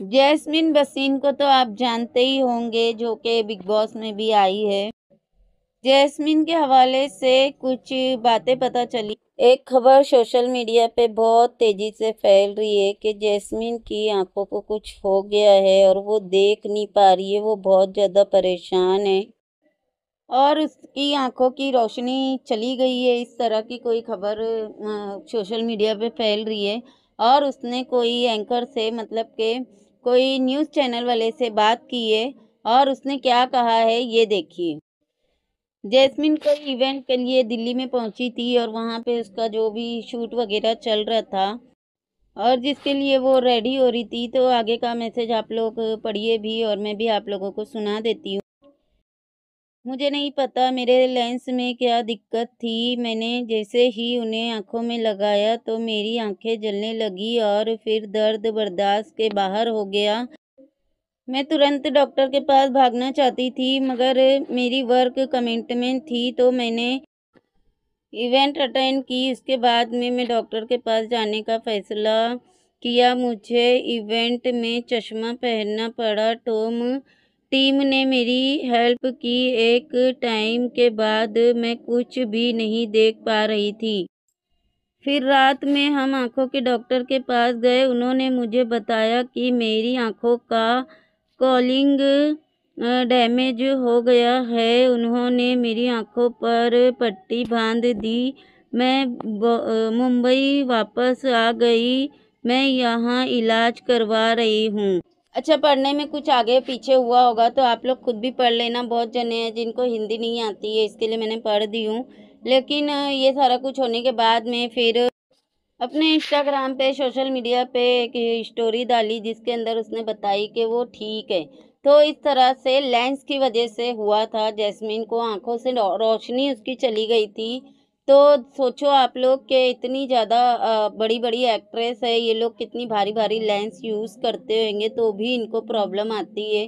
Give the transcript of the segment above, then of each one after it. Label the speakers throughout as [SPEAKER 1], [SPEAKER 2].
[SPEAKER 1] jasmine बसीन को तो आप जानते ही होंगे जो कि बिग बॉस में भी आई है जैस्मिन के हवाले से कुछ बातें पता चली एक खबर सोशल मीडिया पे बहुत तेज़ी से फैल रही है कि जैस्मिन की आंखों को कुछ हो गया है और वो देख नहीं पा रही है वो बहुत ज़्यादा परेशान है और उसकी आंखों की रोशनी चली गई है इस तरह की कोई खबर सोशल मीडिया पे फैल रही है और उसने कोई एंकर से मतलब के कोई न्यूज़ चैनल वाले से बात की है और उसने क्या कहा है ये देखिए जैस्मिन कोई इवेंट के लिए दिल्ली में पहुंची थी और वहां पे उसका जो भी शूट वगैरह चल रहा था और जिसके लिए वो रेडी हो रही थी तो आगे का मैसेज आप लोग पढ़िए भी और मैं भी आप लोगों को सुना देती हूँ मुझे नहीं पता मेरे लेंस में क्या दिक्कत थी मैंने जैसे ही उन्हें आंखों में लगाया तो मेरी आंखें जलने लगी और फिर दर्द बर्दाश्त के बाहर हो गया मैं तुरंत डॉक्टर के पास भागना चाहती थी मगर मेरी वर्क कमिटमेंट थी तो मैंने इवेंट अटेंड की उसके बाद में मैं डॉक्टर के पास जाने का फ़ैसला किया मुझे इवेंट में चश्मा पहनना पड़ा टोम टीम ने मेरी हेल्प की एक टाइम के बाद मैं कुछ भी नहीं देख पा रही थी फिर रात में हम आंखों के डॉक्टर के पास गए उन्होंने मुझे बताया कि मेरी आंखों का कॉलिंग डैमेज हो गया है उन्होंने मेरी आंखों पर पट्टी बांध दी मैं मुंबई वापस आ गई मैं यहाँ इलाज करवा रही हूँ अच्छा पढ़ने में कुछ आगे पीछे हुआ होगा तो आप लोग खुद भी पढ़ लेना बहुत जने हैं जिनको हिंदी नहीं आती है इसके लिए मैंने पढ़ दी हूँ लेकिन ये सारा कुछ होने के बाद में फिर अपने इंस्टाग्राम पे सोशल मीडिया पे एक स्टोरी डाली जिसके अंदर उसने बताई कि वो ठीक है तो इस तरह से लेंस की वजह से हुआ था जैस्मिन को आंखों से रोशनी उसकी चली गई थी तो सोचो आप लोग के इतनी ज़्यादा बड़ी बड़ी एक्ट्रेस है ये लोग कितनी भारी भारी लेंस यूज़ करते होंगे तो भी इनको प्रॉब्लम आती है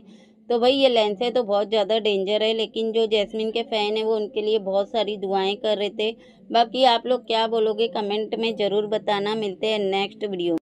[SPEAKER 1] तो भाई ये लेंसें तो बहुत ज़्यादा डेंजर है लेकिन जो जैस्मिन के फ़ैन है वो उनके लिए बहुत सारी दुआएं कर रहे थे बाकी आप लोग क्या बोलोगे कमेंट में ज़रूर बताना मिलते हैं नेक्स्ट वीडियो